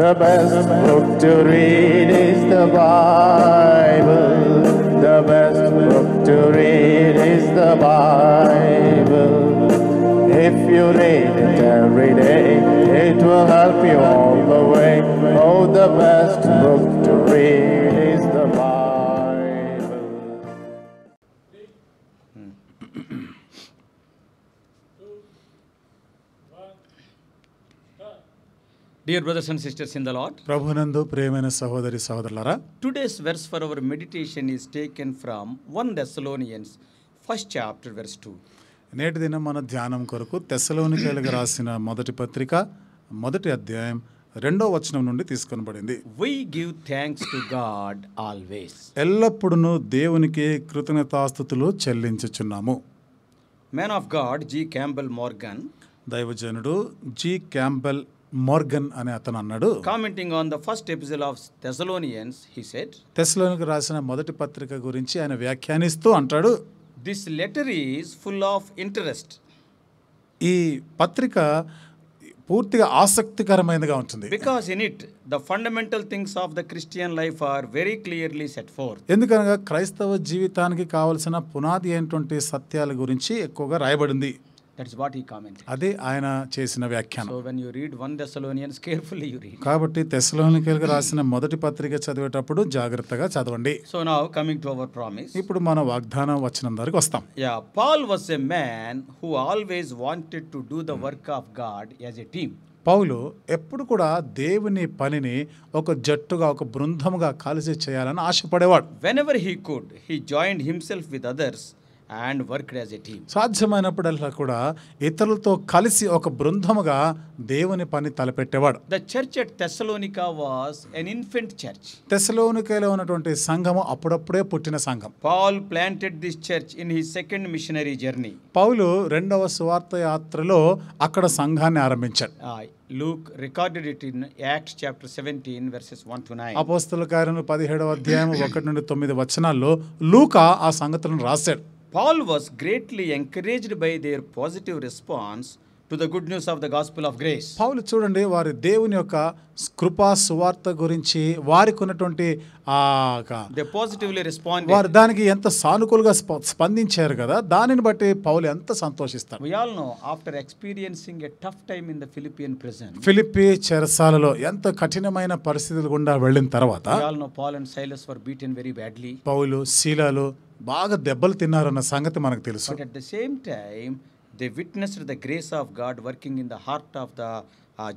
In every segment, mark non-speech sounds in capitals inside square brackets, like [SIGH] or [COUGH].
The best book to read is the Bible. The best book to read is the Bible. If you read it every day, it will help you all the way. Oh, the best book to read. Dear brothers and sisters in the Lord ప్రభునందు ప్రేమైన సహోదరి సహోదరులారా today's verse for our meditation is taken from one Thessalonians first chapter verse two నేటి దినం మన ధ్యానం కొరకు తెస్సలోనికలకు [CLEARS THROAT] రాసిన మొదటి పత్రిక మొదటి అధ్యాయం రెండో వచనం నుండి తీసుకొనబడింది we give thanks to God always ఎల్లప్పుడూ దేవునికి కృతజ్ఞతాస్థుతులు చెల్లించుచున్నాము man of God G Campbell Morgan దైవజనుడు జీ క్యాంబెల్ మోర్గన్ అనే అతను అన్నాడు commenting on the first episode of Thessalonians he said థెసలోనికి రాసిన మొదటి పత్రిక గురించి ఆయన వ్యాఖ్యానిస్తూ అంటాడు this letter is full of interest ఈ పత్రిక పూర్తిగా ఆసక్తికరమైనదిగా ఉంటుంది because in it the fundamental things of the Christian life are very clearly set four ఎందుకనగా క్రైస్తవ జీవితానికి కావలసిన పునాది అయినటువంటి సత్యాల గురించి ఎక్కువగా రాయబడింది దట్స్ వాట్ ఈ కామెంట్ అదే ఆయన చేసిన వ్యాఖ్యానం so when you read one Thessalonians carefully you read కాబట్టి తెస్సలోనికలకు రాసిన మొదటి పత్రిక చదివేటప్పుడు జాగ్రత్తగా చదవండి so now coming to our promise ఇప్పుడు మన వాగ్దానం వచనం దగ్గరికి వస్తాం yeah Paul was a man who always wanted to do the work of God as a team పౌలు ఎప్పుడు కూడా దేవుని పనిని ఒక జట్టుగా ఒక బృందముగా కలిసి చేయాలని ఆశపడేవాడు whenever he could he join himself with others and work as a team సాధ్యమైనప్పుడల్లా కూడా ఇతరులతో కలిసి ఒక బృందముగా దేవుని పని తలపెట్టేవాడు the church at Thessalonica was an infant church తెసలోనికలో ఉన్నటువంటి సంఘము అప్పుడప్పుడే పుట్టిన సంఘం Paul planted this church in his second missionary journey పౌలు రెండవ సువార్త యాత్రలో అక్కడ సంఘాన్ని ఆరంభించాడు Luke recorded it in Acts chapter seventeen verses one to nine అపోస్తుల కార్యములు పదిహేడవ అధ్యాయం ఒకటి నుండి తొమ్మిది వచనాల్లో లూకా ఆ సంగతులను రాశాడు Paul was greatly encouraged by their positive response to the good news of the gospel of grace పౌలు చూడండి వారి దేవుని యొక్క కృపా సువార్త గురించి వారికి ఉన్నటువంటి పాజిటివ్లీ రెస్పాండ్ వారు దానికి ఎంత సానుకూలంగా స్పందించారు కదా దానిని బట్టి పౌలు ఎంత సంతోషిస్తారు we all know after experiencing a tough time in the Philippian prison ఫిలిపి చెరసాలలో ఎంత కఠినమైన పరిస్థితులు గుండా వెళ్ళిన తర్వాత we know Paul and Silas were beaten very badly పౌలు శీలాలు బాగా దెబ్బలు తిన్నారన్న సంగతి మనకు తెలుసు at the same time they witnessed the grace of God working in the heart of the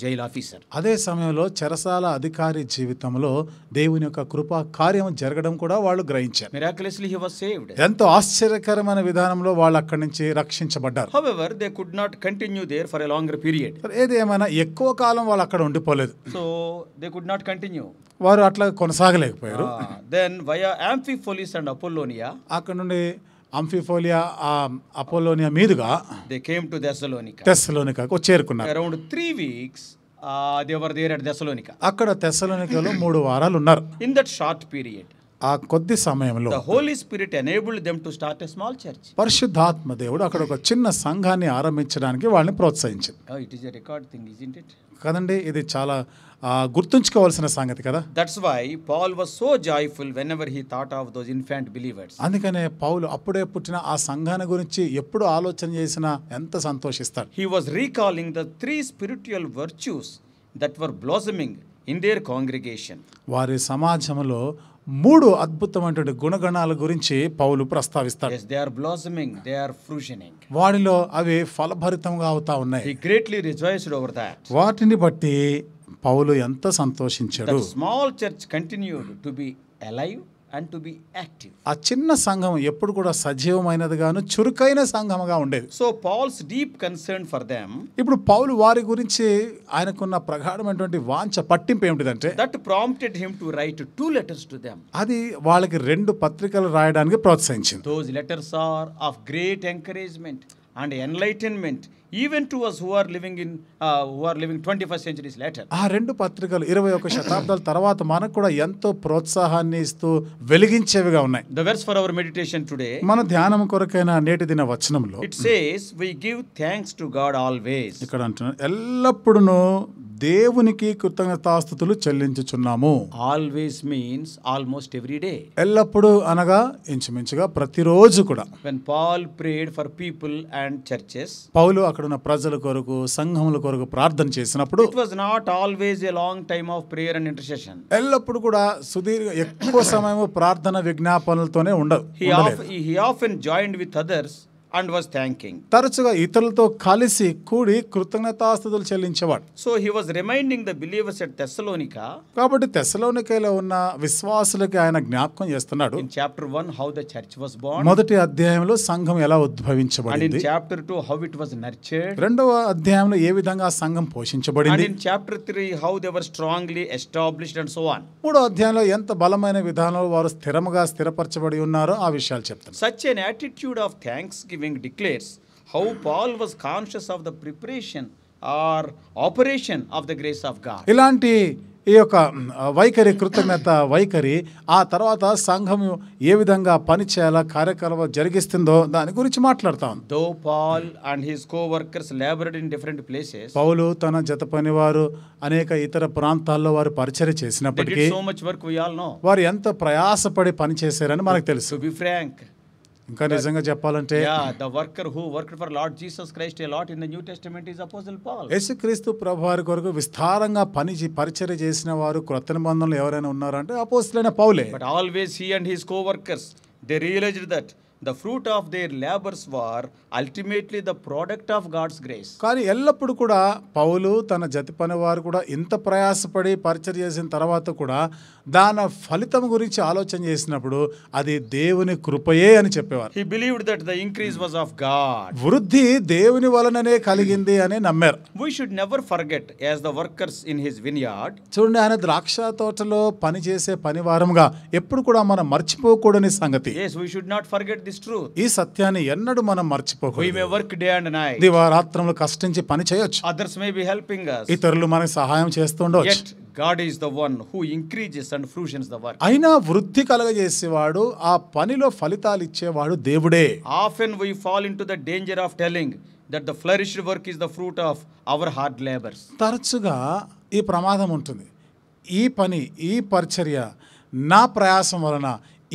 jail officer అదే సమయంలో చెరసాల అధికారి జీవితంలో దేవుని యొక్క కృపా కార్యం జరగడం కూడా వాళ్ళు గ్రహించారు మిరాకులస్లీ హి వాస్ సేవ్డ్ ఎంతో ఆశ్చర్యకరమైన విధానంలో వాళ్ళు అక్కడి నుంచి రక్షించబడ్డారు however they could not continue there for a longer period ఏదేమైనా ఎక్కువ కాలం వాళ్ళు అక్కడ ఉండిపోలేదు so they could not continue వారు అట్లా కొనసాగలేకపోయారు దెన్ వయా పోలీస్ అండ్ అపోలోనియా అక్కడ నుండి అంఫిఫోలియా అపోలోనియా మీదుగా దే కేమ్ టు దెస్సలోనిక దెస్సలోనికకు చేరుకున్నారు అరౌండ్ త్రీ వీక్స్ దేవర్ దేర్ అట్ దెస్సలోనిక అక్కడ దెసలోనికలో మూడు వారాలు ఉన్నారు ఇన్ దట్ షార్ట్ పీరియడ్ ఆ కొద్ది సమయంలో Holy Spirit enable them to start a small church పరిశుద్ధాత్మ దేవుడు అక్కడ ఒక చిన్న సంఘాన్ని ఆరంభించడానికి వాళ్ళని ప్రోత్సహించింది it is a record thing is isn't it కదండి ఇది చాలా గుర్తుంచుకోవాల్సిన సంగతి కదా that's why Paul was so joyful whenever he thought of those infant believers అందుకనే పౌలు అప్పుడే పుట్టిన ఆ సంఘాన్ని గురించి ఎప్పుడు ఆలోచన చేసినా ఎంత సంతోషిస్తాడు he was recalling the three spiritual virtues that were blossoming in their congregation వారి సమాజంలో మూడు అద్భుతమైనటువంటి గుణగణాల గురించి పౌలు ప్రస్తావిస్తాడు దే ఆర్ బ్లాసమింగ్ ఫ్రూషనింగ్ వాడిలో అవి ఫలభరితంగా అవుతా ఉన్నాయి గ్రేట్లీ రిజాయిస్డ్ ఓవర్ దట్ వాటిని బట్టి పౌలు ఎంత సంతోషించాడు small church continued to be alive and to be active ఆ చిన్న సంఘం ఎప్పుడు కూడా సజీవమైనదిగాను చురుకైన సంఘముగా ఉండేది so Paul's deep concern for them ఇప్పుడు పౌలు వారి గురించి ఆయనకున్న ప్రగాఢమైనటువంటి వాంఛ పట్టింపు ఏమిటిదంటే that prompted him to write two letters to them అది వాళ్ళకి రెండు పత్రికలు రాయడానికి ప్రోత్సహించింది those letters are of great encouragement and enlightenment even to us who are living in who are living twenty first centuries later ఆ రెండు పత్రికలు ఇరవై ఒక శతాబ్దాల తర్వాత మనకు కూడా ఎంతో ప్రోత్సాహాన్ని ఇస్తూ వెలిగించేవిగా ఉన్నాయి the verse for our meditation today మన ధ్యానం కొరకైన నేటి దిన వచనంలో it says we give thanks to God always ఇక్కడ అంటున్నారు ఎల్లప్పుడూ దేవునికి కృతజ్ఞతాస్థుతులు చెల్లించుచున్నాము always means almost every day ఎల్లప్పుడూ అనగా ఇంచుమించుగా ప్రతిరోజు కూడా when Paul prayed for people and and churches పౌలు అక్కడ ఉన్న ప్రజల కొరకు సంఘముల కొరకు ప్రార్థన చేసినప్పుడు it was not always a long time of prayer and intercession ఎల్లప్పుడు కూడా సుదీర్ఘ ఎక్కువ సమయం ప్రార్థన విజ్ఞాపనలతోనే ఉండదు he often joined with others and was thanking తరచుగా ఇతరులతో కలిసి కూడి కృతజ్ఞతాస్థుతులు చెల్లించేవాడు so he was reminding the believers at Thessalonica కాబట్టి తెస్సలోనికలో ఉన్న విశ్వాసులకి ఆయన జ్ఞాపకం చేస్తున్నాడు in chapter 1 how the church was born మొదటి అధ్యాయంలో సంఘం ఎలా ఉద్భవించబడింది and in chapter 2 how it was nurtured రెండవ అధ్యాయంలో ఏ విధంగా సంఘం పోషించబడింది and in chapter 3 how they were strongly established and so on మూడో అధ్యాయంలో ఎంత బలమైన విధానంలో వారు స్థిరముగా స్థిరపరచబడి ఉన్నారో ఆ విషయాలు చెప్తారు such an attitude of thanksgiving Ewing declares how Paul was conscious of the preparation or operation of the grace of God. ఇలాంటి ఈ యొక్క వైఖరి కృతజ్ఞత వైఖరి ఆ తర్వాత సంఘం ఏ విధంగా పనిచేయాలా కార్యక్రమం జరిగిస్తుందో దాని గురించి మాట్లాడతాం though Paul and his co workers laboured in different places పౌలు తన జత పని వారు అనేక ఇతర ప్రాంతాల్లో వారు పరిచయం చేసినప్పటికీ so much work we all know వారు ఎంత ప్రయాసపడి పని చేశారని మనకు తెలుసు బి ఫ్రాంక్ ఇంకా నిజంగా చెప్పాలంటే the worker who work for Lord Jesus Christ a lot in the New Testament is Apostle Paul క్రీస్తు ప్రభు వారి కొరకు విస్తారంగా పని పరిచర్ చేసిన వారు క్రొత్త నిబంధనలు ఎవరైనా ఉన్నారంటే అపోజిల్ అయిన పౌలే but always he and his coworkers they realised that the fruit of their labours were ultimately the product of God's grace కానీ ఎల్లప్పుడు కూడా పౌలు తన జతి పని వారు కూడా ఇంత ప్రయాసపడి పరిచయం చేసిన తర్వాత కూడా దాని ఫలితం గురించి ఆలోచన చేసినప్పుడు అది దేవుని కృపయే అని చెప్పేవారు he believed that the increase was of God వృద్ధి దేవుని వలననే కలిగింది అని నమ్మారు we should never forget as the workers in his vineyard చూడండి ఆయన ద్రాక్ష తోటలో పనిచేసే పనివారంగా ఎప్పుడు కూడా మనం మర్చిపోకూడని సంగతి as we should not forget the ఈ సత్యాన్ని ఎన్నడూ మనం మర్చిపోకూడదు. We may work day and night. దివారాత్రములు కష్టించి పని చేయొచ్చు. Others may be helping us. ఇతరులు మనకి సహాయం చేస్తుండొచ్చు. Yet God is the one who increases and fruitions the work. అయినా వృద్ధి కలగజేసేవాడు ఆ పనిలో ఫలితాలు ఇచ్చేవాడు దేవుడే. Often we fall into the danger of telling that the flourished work is the fruit of our hard labours తరచుగా ఈ ప్రమాదం ఉంటుంది ఈ పని ఈ పరిచర్య నా ప్రయాసం వలన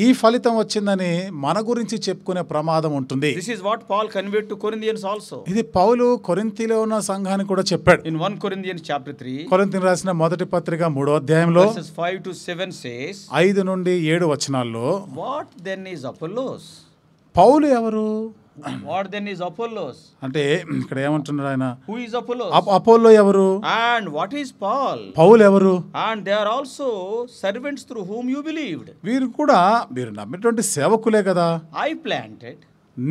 ఈ ఫలితం వచ్చిందని మన గురించి చెప్పుకునే ప్రమాదం ఉంటుంది this is what Paul convey to Corinthians also ఇది పౌలు కొరింతిలో ఉన్న సంఘాన్ని కూడా చెప్పాడు ఇన్ వన్ కొరింథియన్స్ చాప్టర్ 3 కొరింతిని రాసిన మొదటి పత్రిక మూడో అధ్యాయంలో వర్సెస్ 5 టు 7 సేస్ 5 నుండి 7 వచనాల్లో వాట్ దెన్ ఇస్ అపోలోస్ పౌలు ఎవరు వాట్ దెన్ ఇస్ అపోలోస్ అంటే [CLEARS THROAT] ఇక్కడ ఏమంటున్నాడు ఆయన హూ ఇస్ అపోల్లోస్ అపోల్లో ఎవరు and what is Paul Paul ఎవరు and they are also servants through whom you believed వీరు కూడా వీరు నమ్మేటువంటి సేవకులే కదా ఐ ప్లాంటెడ్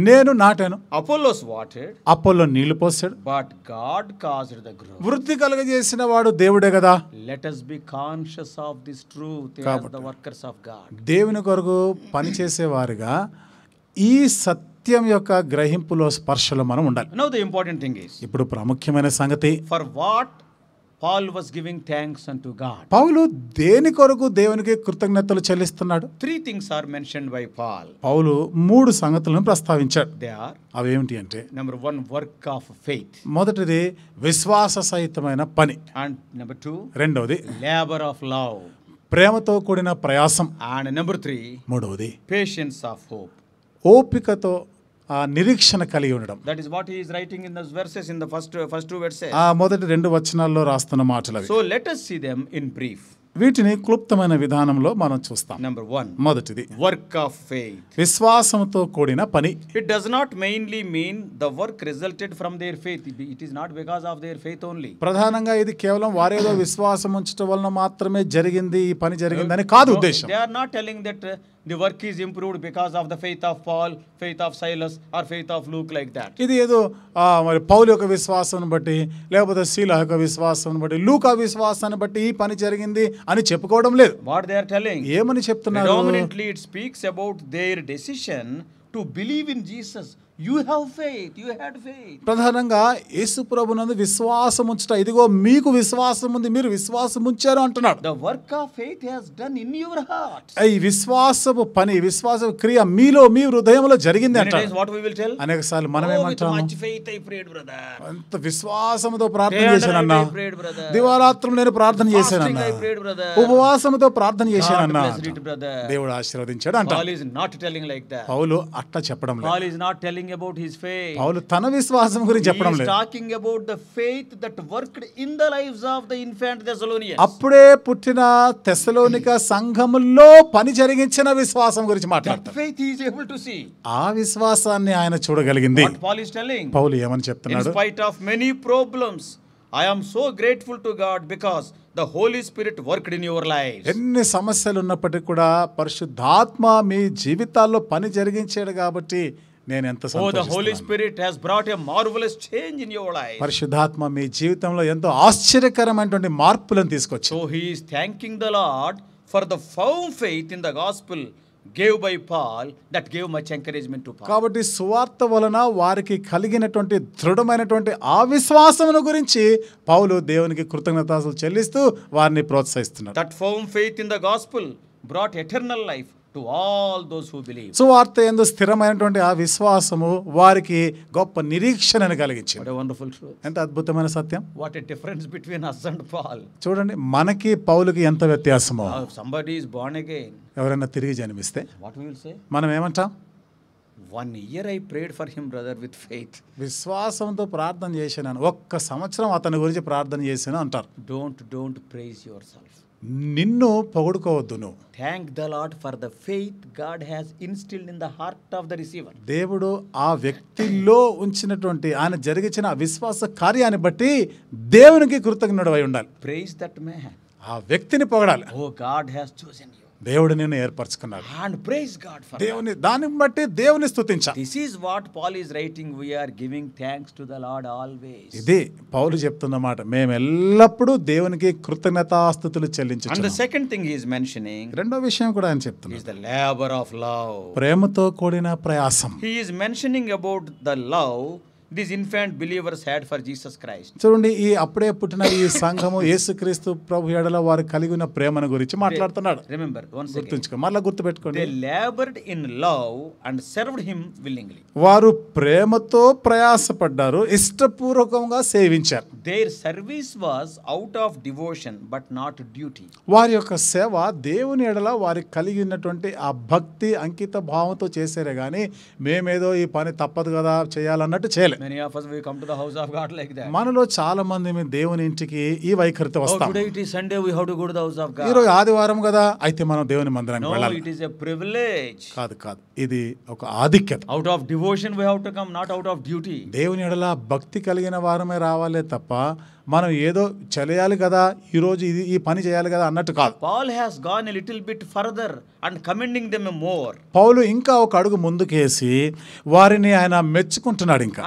నేను నాటాను అపోలోస్ వాటెడ్ అపోలో నీళ్లు పోసాడు but God caused the growth వృద్ధి కలుగజేసిన వాడు దేవుడే కదా let us be conscious of this truth the workers of God దేవుని కొరకు పని చేసే వారుగా ఈ సత్ సత్యం యొక్క గ్రహింపులో స్పర్శలో మనం ఉండాలి no the important thing is ఇప్పుడు ప్రాముఖ్యమైన సంగతి for what Paul was giving thanks and అంటూ గాడ్ పౌలు దేని కొరకు దేవునికి కృతజ్ఞతలు చెల్లిస్తున్నాడు three things are mention by Paul పౌలు మూడు సంగతులను ప్రస్తావించాడు దే ఆర్ అవి ఏమిటి అంటే number one work of faith మొదటిది విశ్వాస సహితమైన పని అండ్ నెంబర్ టూ రెండవది లేబర్ ఆఫ్ లవ్ ప్రేమతో కూడిన ప్రయాసం అండ్ నెంబర్ త్రీ మూడవది పేషెన్స్ ఆఫ్ హోప్ ఓపికతో ఆ నిరీక్షణ కలిగి ఉండడం that is what is writing in this verses in the first first two verses ఆ మొదటి రెండు వచనాల్లో రాస్తున్న మాటలు so let us see them in brief వీటిని క్లుప్తమైన విధానంలో మనం చూస్తాం నెంబర్ వన్ మొదటిది వర్క్ ఆఫ్ ఫెయిత్ విశ్వాసంతో కూడిన పని it does not mainly mean the work resulted from their faith it is not because of their faith only ప్రధానంగా ఇది కేవలం వారేదో [COUGHS] విశ్వాసం ఉంచడం వలన మాత్రమే జరిగింది ఈ పని జరిగిందని కాదు ఉద్దేశం they are not telling that the work is improved because of the faith of Paul faith of Silas or faith of Luke like that ఇది ఏదో మరి పౌలు యొక్క విశ్వాసం బట్టి లేకపోతే శీల యొక్క విశ్వాసం బట్టి లూక్ ఆ విశ్వాసాన్ని బట్టి ఈ పని జరిగింది అని చెప్పుకోవడం లేదు వాట్ దే ఆర్ టెలింగ్ ఏమని చెప్తున్నారు it speaks about their decision to believe in Jesus you have faith you had faith ప్రధానంగా యేసు ప్రభునందు విశ్వాసం ఉంచట ఇదిగో మీకు విశ్వాసం ఉంది మీరు విశ్వాసం ఉంచారు అంటున్నాడు the work of faith has done in your heart ఈ విశ్వాసపు పని విశ్వాసపు క్రియ మీలో మీ హృదయంలో జరిగింది వాట్ వి విల్ టెల్ అనేక సార్లు మనం ఏమంటాం మంచి ఫెయిత్ ఐ ప్రేడ్ బ్రదర్ అంత విశ్వాసంతో ప్రార్థన చేశాను అన్న దివారాత్రం నేను ప్రార్థన చేశాను అన్న ఉపవాసంతో ప్రార్థన చేశాను అన్న దేవుడు ఆశీర్వదించాడు అంట పౌలు అట్లా చెప్పడం not telling talking about his faith పౌలు తన విశ్వాసం గురించి చెప్పడం లేదు talking about the faith that worked in the lives of the infant Thessalonians అప్పుడే పుట్టిన థెసలోనిక సంఘములో పని జరిగించిన విశ్వాసం గురించి మాట్లాడతాడు faith he is able to see ఆ విశ్వాసాన్ని ఆయన చూడగలిగింది వాట్ పౌల్ ఇస్ టెల్లింగ్ పౌలు ఏమని చెప్తున్నాడు in spite of many problems I am so grateful to God because the Holy spirit worked in your life ఎన్ని సమస్యలు ఉన్నప్పటికీ కూడా పరిశుద్ధాత్మ మీ జీవితాల్లో పని జరిగించాడు కాబట్టి నేను ఎంత Holy Spirit has brought a marvellous change in your life పరిశుద్ధాత్మ మీ జీవితంలో ఎంతో ఆశ్చర్యకరమైనటువంటి మార్పులను తీసుకొచ్చి so he is thanking the Lord for the firm faith in the gospel gave by Paul that gave much encouragement to కాబట్టి సువార్త వలన వారికి కలిగినటువంటి దృఢమైనటువంటి ఆ విశ్వాసమును గురించి పౌలు దేవునికి కృతజ్ఞతలు చెల్లిస్తూ వారిని ప్రోత్సహిస్తున్నారు that firm faith in the gospel brought eternal life to all those who believe సువార్త ఎందు స్థిరమైనటువంటి ఆ విశ్వాసము వారికి గొప్ప నిరీక్షణను కలిగించింది వండర్ఫుల్ ట్రూత్ ఎంత అద్భుతమైన సత్యం what a difference between us and Paul చూడండి మనకి పౌలుకి ఎంత వ్యత్యాసమో సంబడీ ఇస్ బోర్న్ అగైన్ ఎవరైనా తిరిగి జన్మిస్తే వాట్ విల్ సే మనం ఏమంటాం one year I prayed for him brother with faith విశ్వాసంతో ప్రార్థన చేశాను ఒక్క సంవత్సరం అతని గురించి ప్రార్థన చేశాను అంటారు don't don't praise yourself నిన్ను పొగుడుకోవద్దు నువ్వు thank the Lord for the faith God has instilled in the heart of the receiver దేవుడు ఆ వ్యక్తిలో ఉంచినటువంటి ఆయన జరిగించిన విశ్వాస కార్యాన్ని బట్టి దేవునికి అయి ఉండాలి ప్రైజ్ దట్ మ్యాన్ ఆ వ్యక్తిని పొగడాలి oh God has chosen you దేవుడు నేను ఏర్పరచుకున్నాడు అండ్ ప్రైజ్ గాడ్ ఫర్ దేవుని దానిని బట్టి దేవుని స్తుతించాలి this is what Paul is writing we are giving thanks to the Lord always ఇది పౌలు చెప్తున్నమాట మేము ఎల్లప్పుడూ దేవునికి కృతజ్ఞతాస్తుతులు చెల్లించు and the second thing is mentioning రెండో విషయం కూడా ఆయన చెప్తున్నాడు is the labour of love ప్రేమతో కూడిన ప్రయాసం he is mentioning about the love this infant believers had for Jesus Christ చూడండి ఈ అప్పుడే పుట్టిన ఈ సంఘము [LAUGHS] క్రీస్తు ప్రభు ఎడల వారు కలిగి ఉన్న ప్రేమను గురించి మాట్లాడుతున్నాడు రిమెంబర్ గుర్తుంచుకో మళ్ళీ పెట్టుకోండి laboured in love and served him willingly వారు ప్రేమతో ప్రయాసపడ్డారు ఇష్టపూర్వకంగా సేవించారు their service was out of devotion but not duty వారి యొక్క సేవ దేవుని ఎడల వారి కలిగి ఉన్నటువంటి ఆ భక్తి అంకిత భావంతో చేశారే కానీ మేమేదో ఈ పని తప్పదు కదా చేయాలన్నట్టు చేయలేదు మనలో చాలా మంది దేవుని ఇంటికి ఈ వైఖరితో oh, వస్తాం ఈ రోజు ఆదివారం కదా అయితే మనం దేవుని మందిరానికి వెళ్ళాలి ఇట్ ఇస్ ఎ ప్రివిలేజ్ కాదు కాదు ఇది ఒక ఆధిక్యత out of devotion we have to come not out of duty దేవుని ఎడల భక్తి కలిగిన వారమే రావాలే తప్ప మనం ఏదో చెలయాలి కదా ఈరోజు ఇది ఈ పని చేయాలి కదా అన్నట్టు కాదు Paul has gone little bit further and commending them more పౌలు ఇంకా ఒక అడుగు ముందుకేసి వారిని ఆయన మెచ్చుకుంటున్నాడు ఇంకా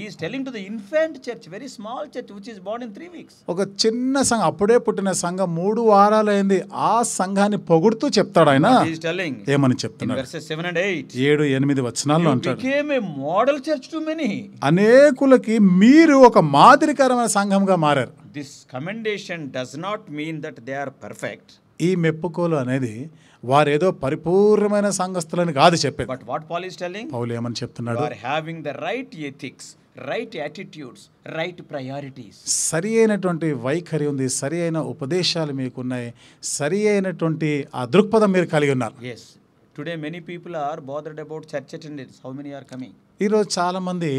is telling to the infant church very small church which is born in three weeks ఒక చిన్న సంఘం అప్పుడే పుట్టిన సంఘం మూడు వారాలైంది ఆ సంఘాన్ని పొగుడుతూ చెప్తాడు ఆయన ఈస్ టెలింగ్ ఏమని చెప్తున్నాడు వర్సెస్ సెవెన్ అండ్ ఎయిట్ ఏడు ఎనిమిది వచనాల్లో అంటాడు became a model church to many అనేకులకి మీరు ఒక మాదిరికరమైన సంఘంగా మారారు this commendation does not mean that they are perfect ఈ మెప్పుకోలు అనేది వారేదో పరిపూర్ణమైన సంఘస్థులని కాదు చెప్పేది but what Paul is telling పౌలు ఏమని చెప్తున్నాడు are having the right ethics right attitudes right priorities సరి అయినటువంటి వైఖరి ఉంది సరి అయిన ఉపదేశాలు మీకున్నాయి సరి అయినటువంటి ఆ దృక్పథం మీరు కలిగి ఉన్నారు as today many people are bothered about church attendance how many are coming ఈరోజు చాలామంది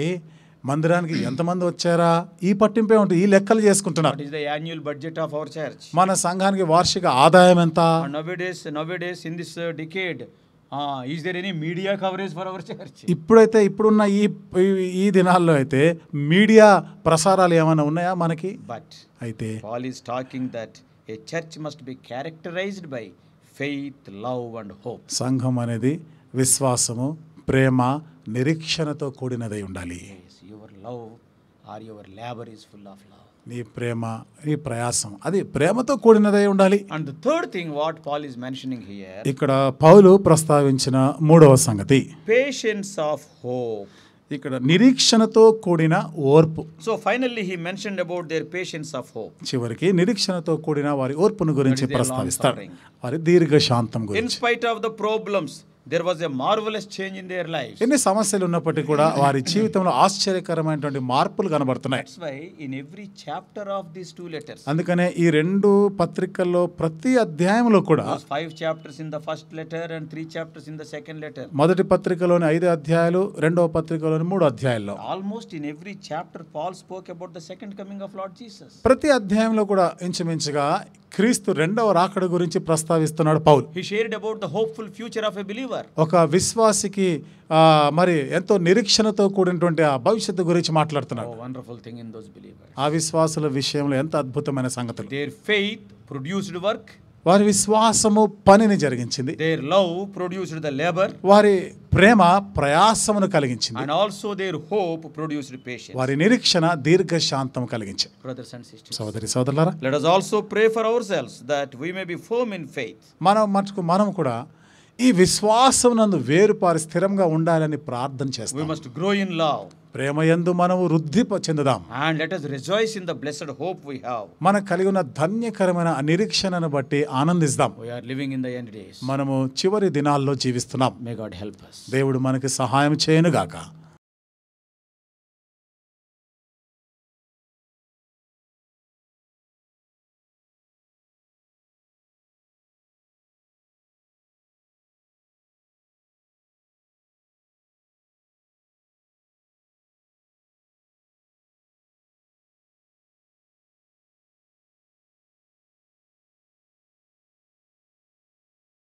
మందిరానికి ఎంతమంది వచ్చారా ఈ పట్టింపే ఉంటుంది ఈ లెక్కలు చేసుకుంటున్నారు the annual budget of our church మన సంఘానికి వార్షిక ఆదాయం ఎంత in this decade is any media coverage for our church ఇప్పుడైతే ఇప్పుడున్న ఈ ఈ దినాల్లో అయితే మీడియా ప్రసారాలు ఏమైనా ఉన్నాయా మనకి బట్ అయితే Paul is talking that a church must be characterised by faith love and hope సంఘం అనేది విశ్వాసము ప్రేమ నిరీక్షణతో కూడినదై ఉండాలి hmm. Love or your labour is full of love నీ ప్రేమ నీ ప్రయాసం అది ప్రేమతో కూడినదై ఉండాలి and third thing what Paul is mentioning here ఇక్కడ పౌలు ప్రస్తావించిన మూడవ సంగతి పేషెన్స్ ఆఫ్ హోప్ ఇక్కడ నిరీక్షణతో కూడిన ఓర్పు so finally he mention about their patience of hope చివరికి నిరీక్షణతో కూడిన వారి ఓర్పును గురించి ప్రస్తావిస్తారు వారి దీర్ఘ శాంతం గురించి in spite of the problems there was a marvellous change in their life ఎన్ని సమస్యలు ఉన్నప్పటికీ కూడా వారి జీవితంలో ఆశ్చర్యకరమైనటువంటి మార్పులు కనబడుతున్నాయి that's why in every chapter of this two letters అందుకనే ఈ రెండు పత్రికల్లో ప్రతి అధ్యాయంలో కూడా five chapters in the first letter and three chapters in the second letter మొదటి పత్రికలోని ఐదు అధ్యాయాలు రెండవ పత్రికలోని మూడు అధ్యాయాల్లో almost in every chapter Paul spoke about the second coming of Lord Jesus ప్రతి అధ్యాయంలో కూడా ఇంచుమించుగా క్రీస్తు రెండవ రాకడ గురించి ప్రస్తావిస్తున్నాడు Paul he shared about the hopeful future of a believer believer ఒక విశ్వాసికి మరి ఎంతో నిరీక్షణతో కూడినటువంటి ఆ భవిష్యత్తు గురించి మాట్లాడుతున్నారు వండర్ఫుల్ oh, థింగ్ ఆ విశ్వాసుల విషయంలో ఎంత అద్భుతమైన సంగతులు దేర్ ఫెయిత్ ప్రొడ్యూస్డ్ వర్క్ వారి విశ్వాసము పనిని జరిగించింది their love produced the labour వారి ప్రేమ ప్రయాసమును కలిగించింది and also their hope produced patient వారి నిరీక్షణ దీర్ఘ శాంతం కలిగించింది let us also pray our self that we may be firm in faith మనం మనకు మనం కూడా ఈ విశ్వాసం నందు వేరుపారి స్థిరంగా ఉండాలని ప్రార్థన చేస్తాం we must grow in love ప్రేమయందు మనము వృద్ధి చెందుదాం and let us rejoice in the blessed hope we have మన కలిగి ఉన్న ధన్యకరమైన నిరీక్షణను బట్టి ఆనందిస్తాం we are living in the end days మనము చివరి దినాల్లో జీవిస్తున్నాం మే గాడ్ హెల్ప్ us దేవుడు మనకి సహాయం చేయను గాక